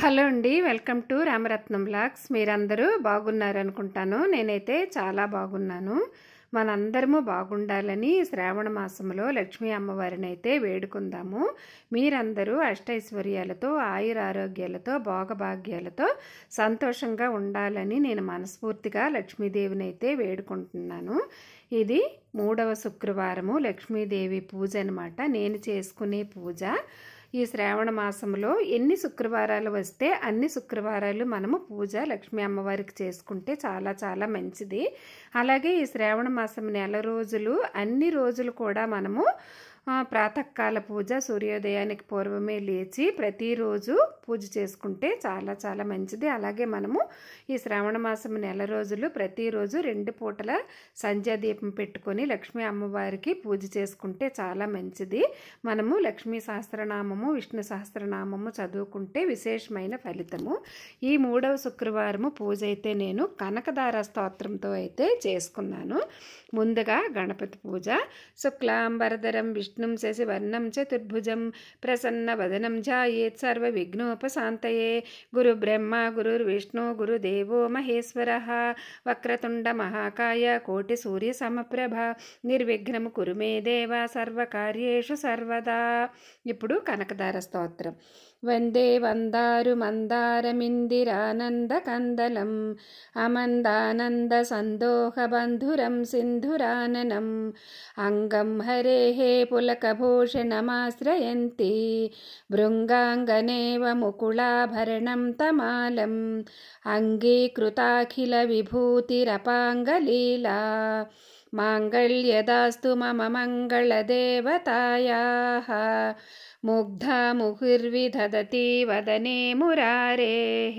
Hello అండి welcome to Ramaratnam blogs మీరందరూ బాగున్నారనుకుంటాను నేనైతే చాలా బాగున్నాను మనందరము బాగుండాలని శ్రావణ మాసంలో లక్ష్మీ అమ్మవారిని అయితే వేడుకుందాము మీరందరూ అష్టైశ్వర్యాలతో ఆయురారోగ్యాలతో భోగభాగ్యాలతో సంతోషంగా ఉండాలని నేను మనస్ఫూర్తిగా లక్ష్మీదేవిని అయితే వేడుకుంటున్నాను ఇది మూడవ శుక్రవారము లక్ష్మీదేవి పూజ అనమాట నేను చేసుకునే పూజ ఈ శ్రావణ మాసంలో ఎన్ని శుక్రవారాలు వస్తే అన్ని శుక్రవారాలు మనము పూజ లక్ష్మీ అమ్మవారికి చేసుకుంటే చాలా చాలా మంచిది అలాగే ఈ శ్రావణ మాసం నెల రోజులు అన్ని రోజులు కూడా మనము ప్రాతకాల పూజ సూర్యోదయానికి పూర్వమే లేచి ప్రతిరోజు పూజ చేసుకుంటే చాలా చాలా మంచిది అలాగే మనము ఈ శ్రావణ మాసం నెల రోజులు ప్రతిరోజు రెండు పూటల సంధ్యా దీపం పెట్టుకొని లక్ష్మీ అమ్మవారికి పూజ చేసుకుంటే చాలా మంచిది మనము లక్ష్మీ సహస్రనామము విష్ణు సహస్రనామము చదువుకుంటే విశేషమైన ఫలితము ఈ మూడవ శుక్రవారము పూజ అయితే నేను కనకదార స్తోత్రంతో అయితే చేసుకున్నాను ముందుగా గణపతి పూజ శుక్లాంబరధరం విష్ణుం శశివర్ణం చతుర్భుజం ప్రసన్న వదనం జాయేత్ సర్వ విఘ్నో విష్ణుపశాంతయే గురుబ్రహ్మ గురుర్విష్ణు గురుదేవో మహేశ్వర వక్రతుండ మహాకాయ కోటి సూర్య సమప్రభ నిర్విఘ్నము కురుమే దేవ సర్వకార్యేషు సర్వదా ఇప్పుడు కనకదార స్తోత్రం वन्दे वन्दारुमन्दारमिन्दिरानन्दकन्दलम् अमन्दानन्दसन्दोहबन्धुरं सिन्धुराननम् अङ्गं हरेः पुलकभूषणमाश्रयन्ति भृङ्गाङ्गनेव मुकुलाभरणं तमालम् अङ्गीकृताखिलविभूतिरपाङ्गलीला माङ्गल्यदास्तु मम मङ्गलदेवतायाः मुग्धा मुहुर्विदधति वदने मुरारेः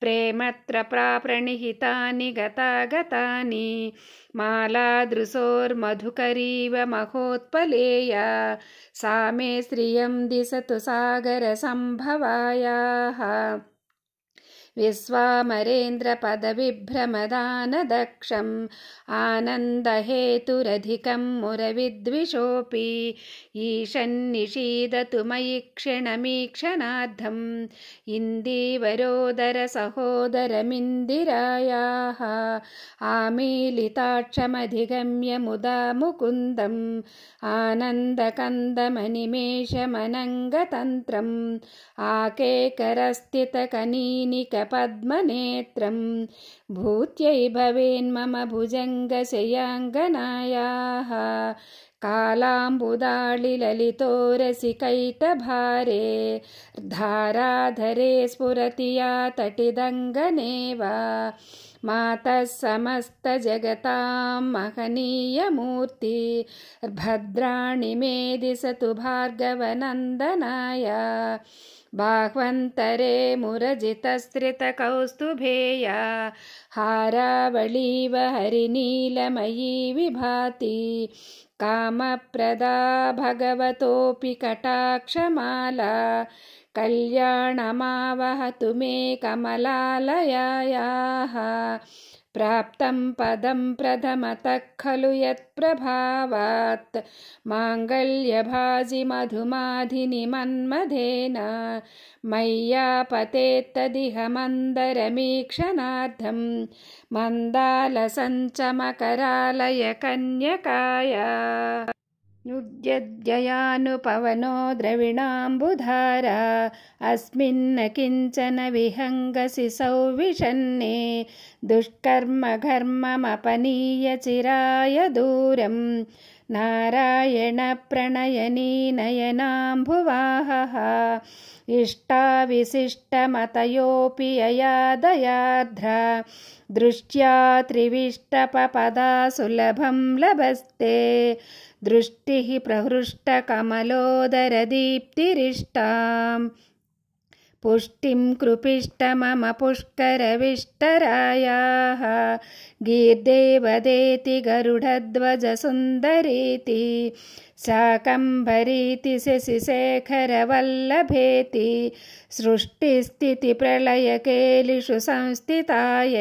प्रेमत्र प्राप्रणिहितानि गतागतानि मालादृशोर्मधुकरीव महोत्पलेया सा मे श्रियं दिशतु सागरसम्भवायाः विश्वामरेन्द्रपदविभ्रमदानदक्षम् आनन्दहेतुरधिकं मुरविद्विषोऽपि मयि मयिक्षिणमीक्षणार्थम् इन्दीवरोदरसहोदरमिन्दिरायाः आमीलिताक्षमधिगम्य मुदा मुकुन्दम् आनन्दकन्दमनिमेषमनङ्गतन्त्रम् आकेकरस्थितकनीनिक पद्मनेत्रम् भूत्यै भवेन्मम भुजङ्गशयाङ्गनायाः कालाम्बुदालिलितोरसिकैटभारे धाराधरे स्फुरति या तटिदङ्गने वा मातः समस्तजगताम् भद्राणि मेदिसतु भार्गवनन्दनाय बाह्वन्तरे मुरजितस्त्रितकौस्तुभेया हारावळीव हरिनीलमयी विभाति कामप्रदा भगवतोऽपि कटाक्षमाला कल्याणमावहतु मे कमलालयायाः प्राप्तं पदं प्रथमतः खलु यत्प्रभावात् माङ्गल्यभाजिमधुमाधिनि मन्मधेन मय्या पतेत्तदिह मन्दरमीक्षणार्थं मन्दालसञ्चमकरालय कन्यकाया द्रविणाम्बुधारा अस्मिन्न किञ्चन विहङ्गसि दुष्कर्मघर्ममपनीयचिराय दूरं नारायणप्रणयनी नयनाम्भुवाहः इष्टा यया दयाध्रा दृष्ट्या त्रिविष्टपपदा सुलभं लभस्ते दृष्टिः प्रहृष्टकमलोदरदीप्तिरिष्टाम् पुष्टिं मम पुष्करविष्टरायाः गीर्देवदेति गरुडध्वजसुन्दरीति साकम्भरीति शशिशेखरवल्लभेति सृष्टिस्थितिप्रलयकेलिषु संस्थितायै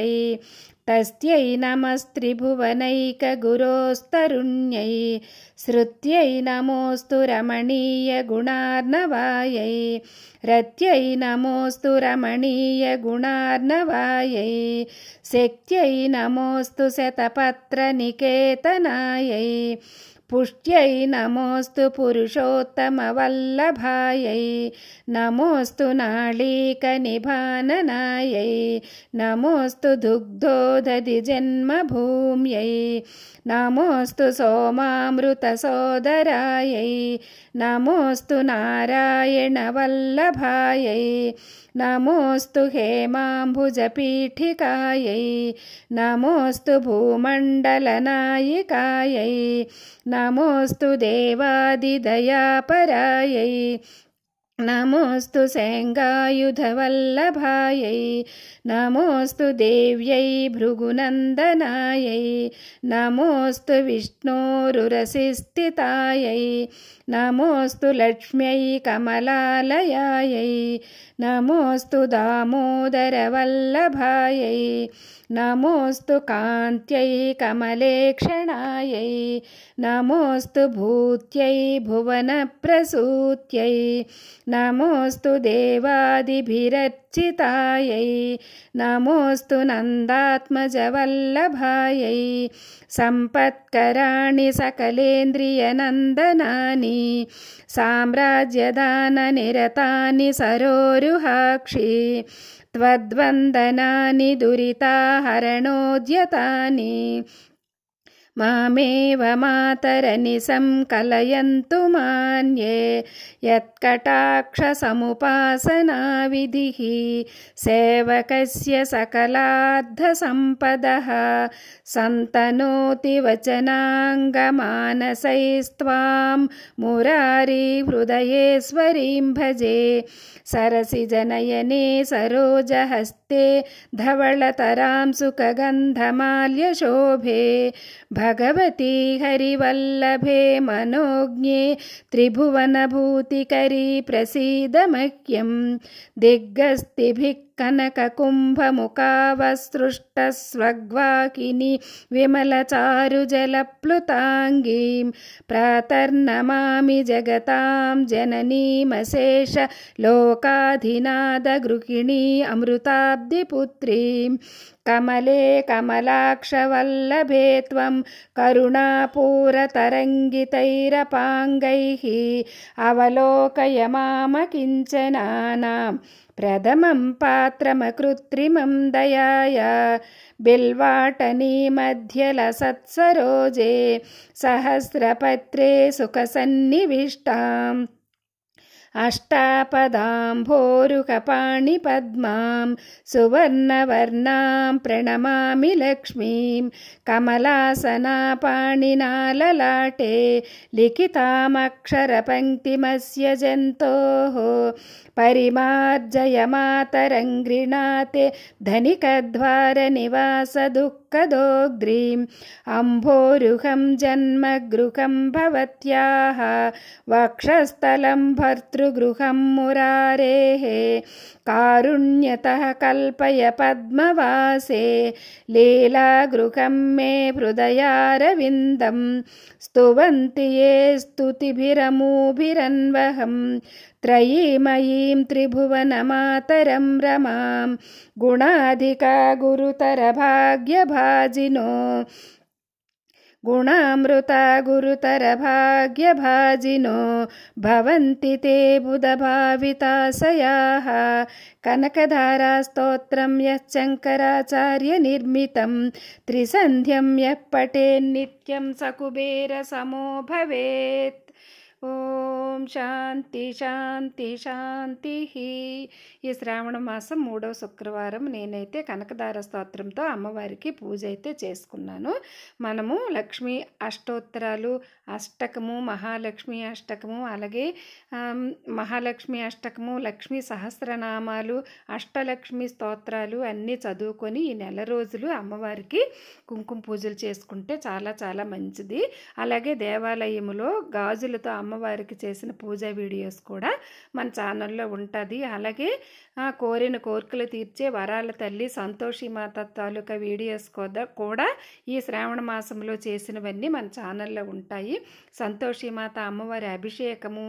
तस्त्यै नमस्त्रिभुवनैकगुरोस्तरुण्यै श्रुत्यै नमोऽस्तु रमणीय रत्यै नमोऽस्तु रमणीय शक्त्यै नमोऽस्तु शतपत्रनिकेतनायै पुष्ट्यै नमोऽस्तु पुरुषोत्तमवल्लभायै नमोऽस्तु नाळीकनिभाननायै नमोऽस्तु दुग्धोदधिजन्मभूम्यै नमोऽस्तु सोमामृतसोदरायै नमोऽस्तु नारायणवल्लभायै नमोस्तु हेमाम्भुजपीठिकायै। नमोस्तु भूमण्डलनायिकायै नमोस्तु देवादिदयापरायै नमोस्तु सेङ्गायुधवल्लभायै नमोस्तु देव्यै भृगुनन्दनायै नमोस्तु विष्णोरुरसिस्थितायै नमोऽस्तु लक्ष्म्यै कमलालयायै नमोस्तु दामोदरवल्लभायै नमोस्तु कान्त्यै कमलेक्षणायै नमोस्तु भूत्यै भुवनप्रसूत्यै नमोऽस्तु देवादिभिर चितायै नमोऽस्तु नन्दात्मजवल्लभायै सम्पत्कराणि सकलेन्द्रियनन्दनानि साम्राज्यदाननिरतानि सरोरुहाक्षि त्वद्वन्दनानि दुरिताहरणोद्यतानि मामेव मातरनि संकलयन्तु मान्ये यत्कटाक्षसमुपासनाविधिः सेवकस्य सकलार्धसम्पदः सन्तनोतिवचनाङ्गमानसैस्त्वां मुरारी स्वरीं भजे सरसिजनयने सरोजहस्ते धवळतरां सुखगन्धमाल्यशोभे भगवती हरिवल्लभे मनोज्ञे त्रिभुवनभूतिकरी प्रसीदमक्यं दिग्गस्तिभिः कनककुम्भमुकावसृष्टस्वग्वाकिनी विमलचारुजलप्लुताङ्गीं प्रातर्नमामि जगतां लोकाधिनादगृहिणी अमृताब्धिपुत्रीं कमले कमलाक्षवल्लभे त्वं करुणापूरतरङ्गितैरपाङ्गैः अवलोकय माम प्रथमं पात्रमकृत्रिमं दयाय बिल्वाटनीमध्यलसत्सरोजे सहस्रपत्रे सुखसन्निविष्टाम् अष्टापदाम्भोरुकपाणिपद्मां सुवर्णवर्णां प्रणमामि लक्ष्मीं कमलासनापाणिनाललाटे लिखितामक्षरपङ्क्तिमस्य जन्तोः परिमार्जय मातरङ्गृणाते धनिकद्वारनिवासदुःखदोऽग्रीम् अम्भोरुहं जन्मगृहं भवत्याः वक्षस्थलं भर्तृ गृहं मुरारेः कारुण्यतः कल्पय पद्मवासे लीलागृहं मे हृदयारविन्दं स्तुवन्ति ये स्तुतिभिरमूभिरन्वहं त्रयीमयीं त्रिभुवनमातरं रमां गुणाधिका गुरुतरभाग्यभाजिनो गुणामृता गुरुतरभाग्यभाजिनो भवन्ति ते बुधभाविताशयाः कनकधारास्तोत्रं यः शङ्कराचार्यनिर्मितं त्रिसन्ध्यं यः पटेन्नित्यं सकुबेरसमो भवेत् ఓం శాంతి శాంతి శాంతి ఈ శ్రావణ మాసం మూడో శుక్రవారం నేనైతే కనకదార స్తోత్రంతో అమ్మవారికి పూజ అయితే చేసుకున్నాను మనము లక్ష్మీ అష్టోత్తరాలు అష్టకము మహాలక్ష్మి అష్టకము అలాగే మహాలక్ష్మి అష్టకము లక్ష్మీ సహస్రనామాలు అష్టలక్ష్మి స్తోత్రాలు అన్నీ చదువుకొని ఈ నెల రోజులు అమ్మవారికి కుంకుమ పూజలు చేసుకుంటే చాలా చాలా మంచిది అలాగే దేవాలయములో గాజులతో అమ్మ అమ్మవారికి చేసిన పూజ వీడియోస్ కూడా మన ఛానల్లో ఉంటుంది అలాగే కోరిన కోరికలు తీర్చే వరాల తల్లి సంతోషి మాత తాలూకా వీడియోస్ కూడా ఈ శ్రావణ మాసంలో చేసినవన్నీ మన ఛానల్లో ఉంటాయి సంతోషి మాత అమ్మవారి అభిషేకము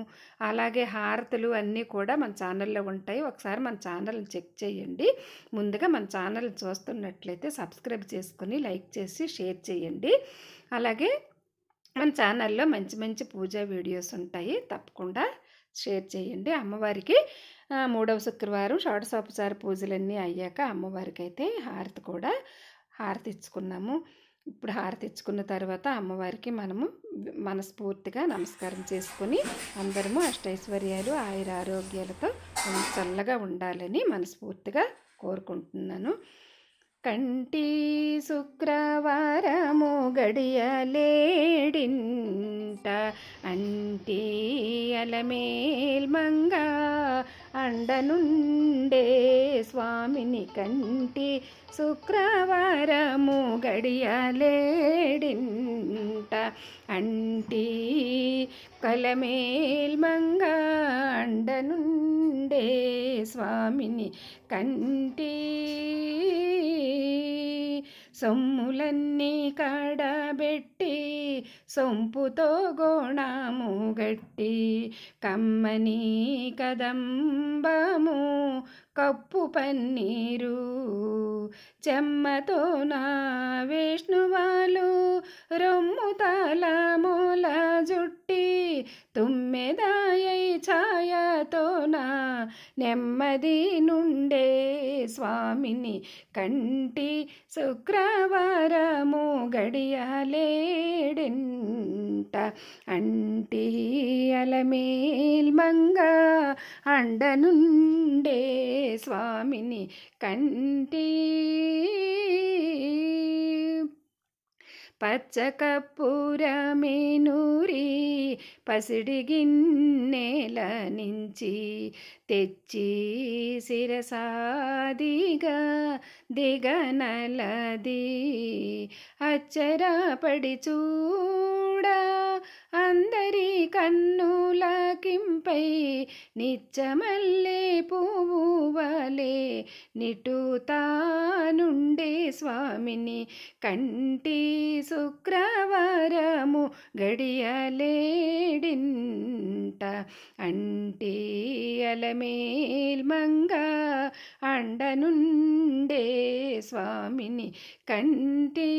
అలాగే హారతులు అన్నీ కూడా మన ఛానల్లో ఉంటాయి ఒకసారి మన ఛానల్ని చెక్ చేయండి ముందుగా మన ఛానల్ చూస్తున్నట్లయితే సబ్స్క్రైబ్ చేసుకుని లైక్ చేసి షేర్ చేయండి అలాగే మన ఛానల్లో మంచి మంచి పూజా వీడియోస్ ఉంటాయి తప్పకుండా షేర్ చేయండి అమ్మవారికి మూడవ శుక్రవారం పూజలు పూజలన్నీ అయ్యాక అమ్మవారికి అయితే హారతి కూడా హారతి ఇచ్చుకున్నాము ఇప్పుడు హారతి ఇచ్చుకున్న తర్వాత అమ్మవారికి మనము మనస్ఫూర్తిగా నమస్కారం చేసుకొని అందరము అష్టైశ్వర్యాలు ఆయుర ఆరోగ్యాలతో చల్లగా ఉండాలని మనస్ఫూర్తిగా కోరుకుంటున్నాను കണ്ടി ശുക്രവാര മുഗടിയലേടി അലമേൽ അലമേൽമങ്ക അണ്ടനുണ്ടേ സ്വാമിനി കണ്ടി ശുക്രവാര മുഗടിയലേടി കലമേൽ കലമേൽമങ്ക അണ്ടനുണ്ടേ സ്വാമിനി കണ്ടീ సొమ్ములన్నీ కాడబెట్టి సొంపుతో గోణాము గట్టి కమ్మని కదంబము కప్పు పన్నీరు చెమ్మతో నా విష్ణువాలు రొమ్ము తాళమూల జుట్టి తుమ్మెద നെമ്മതിനുണ്ടേ സ്വാമിനി കണ്ടി ശുക്രവാരമോ ഘടിയാലേട അണ്ടി അലമേൽ മംഗ അണ്ടനുണ്ടേ സ്വാമിനി കണ്ടി പച്ചക്കപ്പൂരമേനൂരി പസിടുകി നേല നെഞ്ചി തെച്ചി ശിരസാദിക ദിഗനലതി അച്ചര പഠിച്ചൂ అందరి కన్నులకింపై నిత్యమల్లే పువ్వువలే నిటుతానుండే స్వామిని కంటి శుక్రవారము గడియలేడింట అంటి అలమేల్మంగా అండనుండే స్వామిని కంటి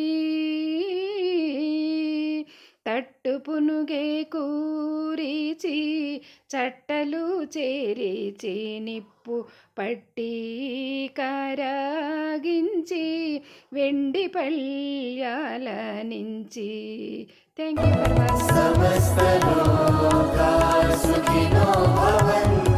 పునుగే కూరిచి చట్టలు చేరిచి నిప్పు పట్టి కరాగించి వెండి పళ్యాల నుంచి థ్యాంక్ యూ ఫర్ వాచింగ్